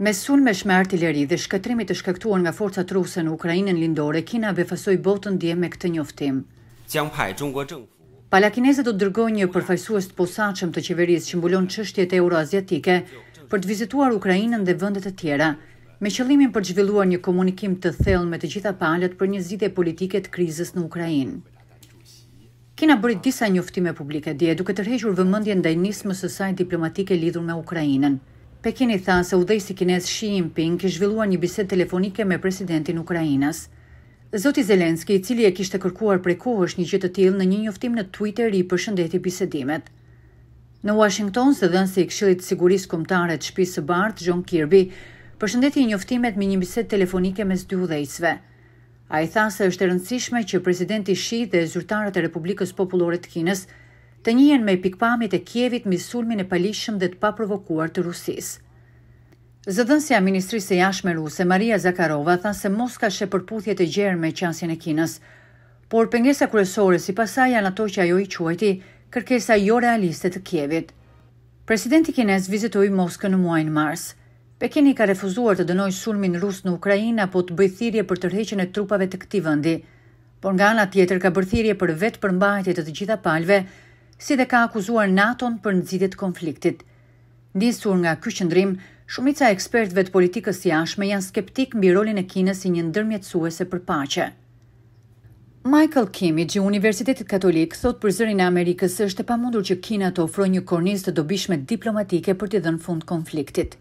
Me sulm me shme artileri dhe shkëtrimit të shkaktuar nga forcat ruse në Ukrainën lindore, Kina befasoi botën dje me këtë njoftim. Pala do të dërgojnë një përfaqësues të posaçëm të qeverisë që mbulon çështjet euroaziatike për të vizituar Ukrainën dhe vendet e tjera, me qëllimin për të zhvilluar një komunikim të thellë me të gjitha palët për një zgjidhje politike të krizës në Ukrainë. Kina bëri disa njoftime publike dje duke tërhequr vëmendjen ndaj nismës së saj diplomatike lidhur me Ukrainën. Pekini tha se u dhejsi kines Xi Jinping kë zhvillua një biset telefonike me presidentin Ukrajinas. Zoti Zelenski, i cili e kishte kërkuar prej kohësh një gjë të tillë në një njoftim në Twitter i përshëndeti bisedimet. Në Washington, së dhënësi i Këshillit të Sigurisë Kombëtare të Shtëpisë së Bardhë, John Kirby, përshëndeti njoftimet me një bisedë telefonike mes dy udhëheqësve. Ai tha se është e rëndësishme që presidenti Xi dhe zyrtarët e Republikës Popullore të Kinës të njën me pikpamjet e Kievit mbi sulmin e palishëm dhe të paprovokuar të rusis. Zëdhënësja e Ministrisë së Jashtme rusë, Maria Zakarova tha se Moska shë përputhjet e gjerë me qasjen e Kinës, por pengesa kryesore sipas saj janë ato që ajo i quajti kërkesa jo realiste të Kievit. Presidenti kinez vizitoi Moskën në muajin mars. Pekini ka refuzuar të dënoj sulmin rus në Ukrajina po të bëjthirje për tërheqen e trupave të këti vëndi, por nga ana tjetër ka bërthirje për vetë të të gjitha palve, si dhe ka akuzuar NATO-n për nxitjet konfliktit. Ndisur nga ky qendrim, shumica e ekspertëve të politikës së jashtme janë skeptik mbi rolin e Kinës si një ndërmjetësuese për paqe. Michael Kim i Universitetit Katolik thot për zërin e Amerikës është e pamundur që Kina të ofrojë një kornizë të dobishme diplomatike për të dhënë fund konfliktit.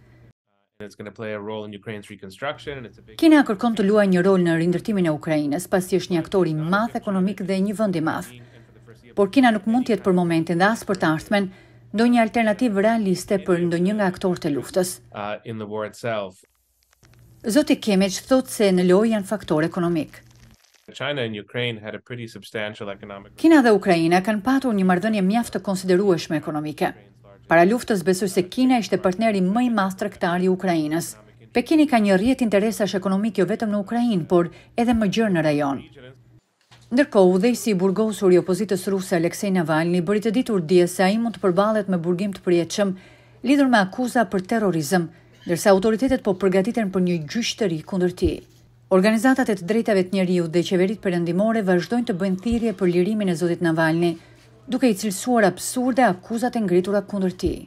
Kina kërkon të luajë një rol në rindërtimin e Ukrainës, pasi është një aktor i madh ekonomik dhe një vend i madh por Kina nuk mund tjetë për momentin dhe asë për të ardhmen, do një alternativë realiste për ndo një nga aktorët e luftës. Uh, Zoti Kemi thotë se në lojë janë faktor ekonomik. Kina dhe Ukraina kanë patur një marrëdhënie mjaftë të konsiderueshme ekonomike. Para luftës besu se Kina ishte partneri mëj mastë rektari i Ukrainës. Pekini ka një rjetë interesash ekonomik jo vetëm në Ukrajin, por edhe më gjërë në rajon. Ndërkohë, dhe si burgosur i opozitës ruse Aleksej Navalni bërit të ditur dje se ai mund të përballet me burgim të përjetshëm lidhur me akuza për terrorizëm, ndërsa autoritetet po përgatiten për një gjyqë të ri kundër tij. Organizatat e të drejtave të njeriut dhe qeveritë perëndimore vazhdojnë të bëjnë thirrje për lirimin e zotit Navalni, duke i cilësuar absurde akuzat e ngritura kundër tij.